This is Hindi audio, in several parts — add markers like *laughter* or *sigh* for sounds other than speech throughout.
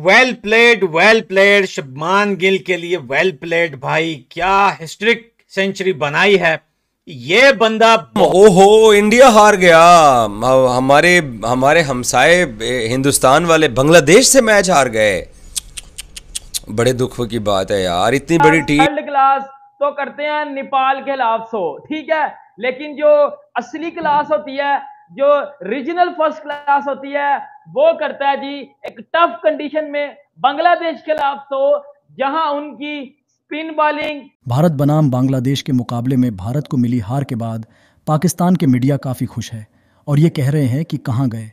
well played well played Shubman Gill के लिए वेल प्लेड भाई क्या हिस्ट्रिक सेंचुरी बनाई है ये बंदा ओहो इंडिया हार गया हमारे हमारे हमसाए हिंदुस्तान वाले बांग्लादेश से मैच हार गए बड़े दुख की बात है यार इतनी बड़ी टीम वर्ल्ड क्लास तो करते हैं नेपाल के खिलाफ सो ठीक है लेकिन जो असली क्लास होती है जो रीजनल फर्स्ट क्लास होती है वो करता है जी एक टफ कंडीशन में बांग्लादेश के खिलाफ तो जहां उनकी स्पिन बॉलिंग भारत बनाम बांग्लादेश के मुकाबले में भारत को मिली हार के बाद पाकिस्तान के मीडिया काफ़ी खुश है और ये कह रहे हैं कि कहां गए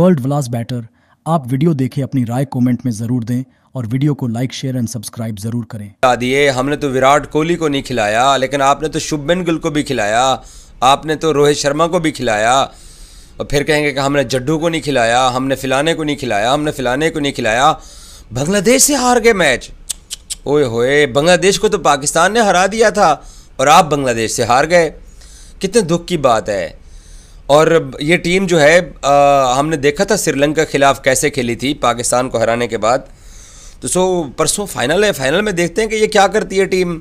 वर्ल्ड व्लास बैटर आप वीडियो देखें अपनी राय कमेंट में ज़रूर दें और वीडियो को लाइक शेयर एंड सब्सक्राइब ज़रूर करें दिए हमने तो विराट कोहली को नहीं खिलाया लेकिन आपने तो शुभमन गिल को भी खिलाया आपने तो रोहित शर्मा को भी खिलाया और फिर कहेंगे कि हमने जड्डू को नहीं खिलाया हमने फिलाने को नहीं खिलाया हमने फिलाने को नहीं खिलाया बांग्लादेश से हार गए मैच ओए होए बांग्लादेश को तो पाकिस्तान ने हरा दिया था और आप बांग्लादेश से हार गए कितने दुख की बात है और ये टीम जो है आ, हमने देखा था श्रीलंका के ख़िलाफ़ कैसे खेली थी पाकिस्तान को हराने के बाद तो सो परसों फाइनल है फाइनल में देखते हैं कि ये क्या करती है टीम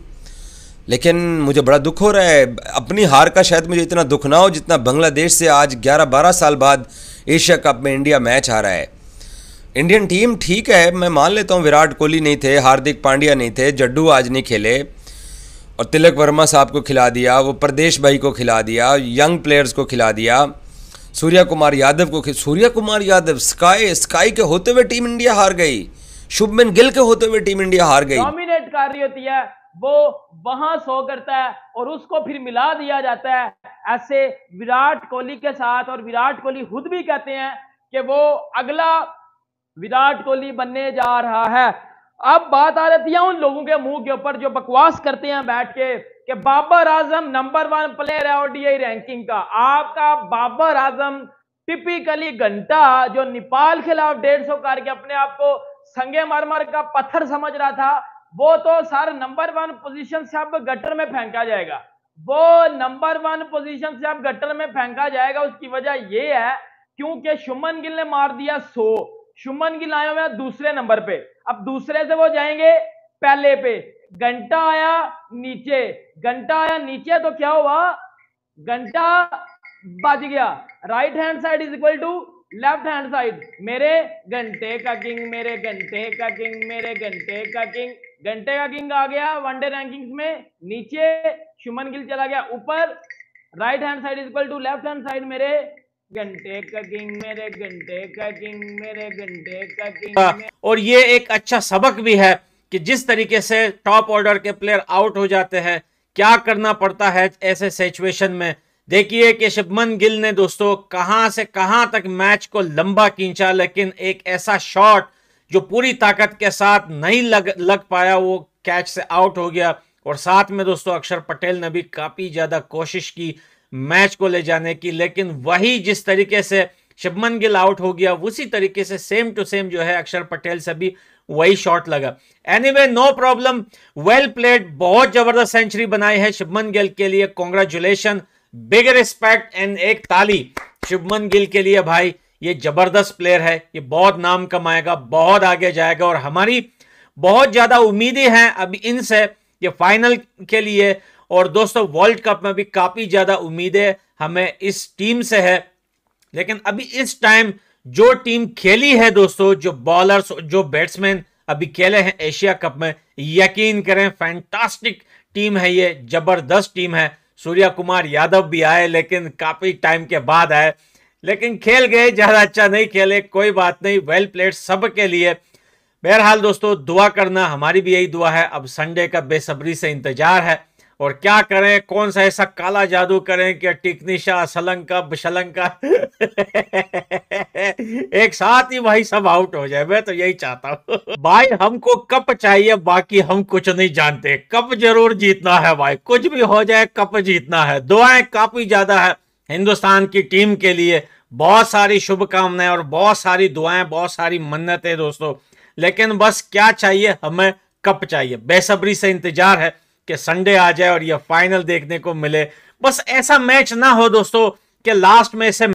लेकिन मुझे बड़ा दुख हो रहा है अपनी हार का शायद मुझे इतना दुख ना हो जितना बांग्लादेश से आज 11-12 साल बाद एशिया कप में इंडिया मैच आ रहा है इंडियन टीम ठीक है मैं मान लेता हूँ विराट कोहली नहीं थे हार्दिक पांड्या नहीं थे जड्डू आज नहीं खेले और तिलक वर्मा साहब को खिला दिया वो प्रदेश भाई को खिला दिया यंग प्लेयर्स को खिला दिया सूर्या कुमार यादव को Suryakumar Yadav SKY SKY के होते हुए टीम इंडिया हार गई शुभमन गिल के होते हुए टीम इंडिया हार गई डोमिनेट कर रही होती है वो वहां सो करता है और उसको फिर मिला दिया जाता है ऐसे विराट कोहली के साथ और विराट कोहली खुद भी कहते हैं कि वो अगला विराट कोहली बनने जा रहा है अब बात आ जाती है उन लोगों के मुंह के ऊपर जो बकवास करते हैं बैठ के कि Babar Azam number one player है ओडीआई रैंकिंग का आपका बाबर आजम टिपिकली घंटा जो नेपाल खिलाफ डेढ़ सौ करके अपने आप को संगे मरमर का पत्थर समझ रहा था वो तो सर नंबर वन पोजीशन से अब गटर में फेंका जाएगा वो नंबर वन पोजीशन से अब गटर में फेंका जाएगा उसकी वजह यह है क्योंकि शुमन गिल ने मार दिया सो शुमन गिल आए हुए दूसरे नंबर पे अब दूसरे से वो जाएंगे पहले पे घंटा आया नीचे घंटा आया नीचे तो क्या हुआ घंटा बच गया right hand side is equal to left hand side मेरे घंटे का किंग मेरे घंटे का किंग मेरे घंटे का किंग घंटे का किंग आ गया वनडे रैंकिंग्स में नीचे शुमन गिल चला गया ऊपर right hand side is equal to left hand side मेरे घंटे का किंग मेरे घंटे का किंग मेरे घंटे का किंग हाँ, और ये एक अच्छा सबक भी है कि जिस तरीके से टॉप ऑर्डर के प्लेयर आउट हो जाते हैं क्या करना पड़ता है ऐसे सिचुएशन में देखिए कि शुभमन गिल ने दोस्तों कहां से कहां तक मैच को लंबा खींचा लेकिन एक ऐसा शॉट जो पूरी ताकत के साथ नहीं लग लग पाया वो कैच से आउट हो गया और साथ में दोस्तों अक्षर पटेल ने भी काफ़ी ज़्यादा कोशिश की मैच को ले जाने की लेकिन वही जिस तरीके से शुभमन गिल आउट हो गया उसी तरीके से सेम टू सेम जो है अक्षर पटेल से भी वही शॉट लगा anyway no problem well played बहुत जबरदस्त सेंचुरी बनाई है शुभमन गिल के लिए कॉन्ग्रेचुलेशन बिग रिस्पेक्ट एंड एक ताली शुभमन गिल के लिए भाई ये ज़बरदस्त प्लेयर है ये बहुत नाम कमाएगा बहुत आगे जाएगा और हमारी बहुत ज़्यादा उम्मीदें हैं अभी इनसे ये फाइनल के लिए और दोस्तों वर्ल्ड कप में भी काफ़ी ज़्यादा उम्मीदें हमें इस टीम से है लेकिन अभी इस टाइम जो टीम खेली है दोस्तों जो बॉलर्स जो बैट्समैन अभी खेले हैं एशिया कप में यकीन करें फैंटास्टिक टीम है ये जबरदस्त टीम है सूर्या कुमार यादव भी आए लेकिन काफ़ी टाइम के बाद आए लेकिन खेल गए ज़्यादा अच्छा नहीं खेले कोई बात नहीं वेल प्लेड सब के लिए बहरहाल दोस्तों दुआ करना हमारी भी यही दुआ है अब संडे का बेसब्री से इंतजार है और क्या करें कौन सा ऐसा काला जादू करें कि टिकनिशा सलंका बशलंका *laughs* एक साथ ही भाई सब आउट हो जाए मैं तो यही चाहता हूँ भाई हमको कप चाहिए बाकी हम कुछ नहीं जानते कप जरूर जीतना है भाई कुछ भी हो जाए कप जीतना है दुआएं काफी ज्यादा है हिंदुस्तान की टीम के लिए बहुत सारी शुभकामनाएं और बहुत सारी दुआएं बहुत सारी मन्नतें दोस्तों लेकिन बस क्या चाहिए हमें कप चाहिए बेसब्री से इंतजार है कि संडे आ जाए और यह फाइनल देखने को मिले बस ऐसा मैच ना हो दोस्तों कि लास्ट में ऐसे